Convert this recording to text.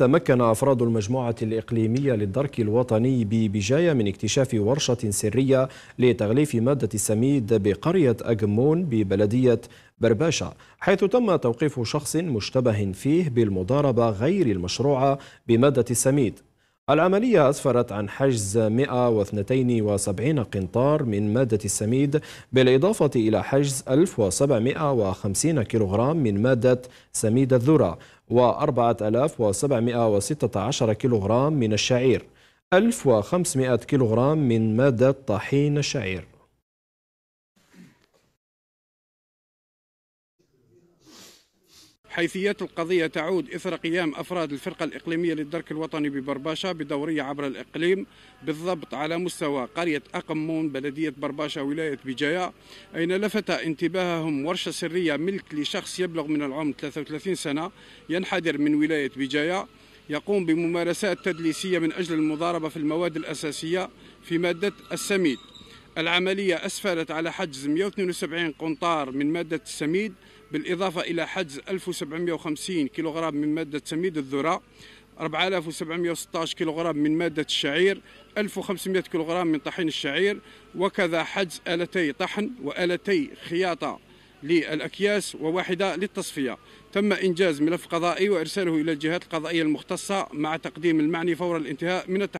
تمكن أفراد المجموعة الإقليمية للدرك الوطني ببجاية من اكتشاف ورشة سرية لتغليف مادة السميد بقرية أجمون ببلدية برباشا حيث تم توقيف شخص مشتبه فيه بالمضاربة غير المشروعة بمادة السميد العملية أسفرت عن حجز 172 قنطار من مادة السميد بالإضافة إلى حجز 1750 كيلوغرام من مادة سميد الذرة و4716 كيلوغرام من الشعير 1500 كيلوغرام من مادة طحين الشعير حيثية القضية تعود إثر قيام أفراد الفرقة الإقليمية للدرك الوطني ببرباشا بدورية عبر الإقليم بالضبط على مستوى قرية أقمون بلدية برباشا ولاية بجاية أين لفت انتباههم ورشة سرية ملك لشخص يبلغ من العمر 33 سنة ينحدر من ولاية بجاية يقوم بممارسات تدليسية من أجل المضاربة في المواد الأساسية في مادة السميد العملية أسفرت على حجز 172 قنطار من مادة السميد بالإضافة إلى حجز 1750 كيلوغرام من مادة سميد الذرة 4716 كيلوغرام من مادة الشعير 1500 كيلوغرام من طحين الشعير وكذا حجز آلتي طحن وآلتي خياطة للأكياس وواحدة للتصفية تم إنجاز ملف قضائي وإرساله إلى الجهات القضائية المختصة مع تقديم المعني فور الانتهاء من التحقيق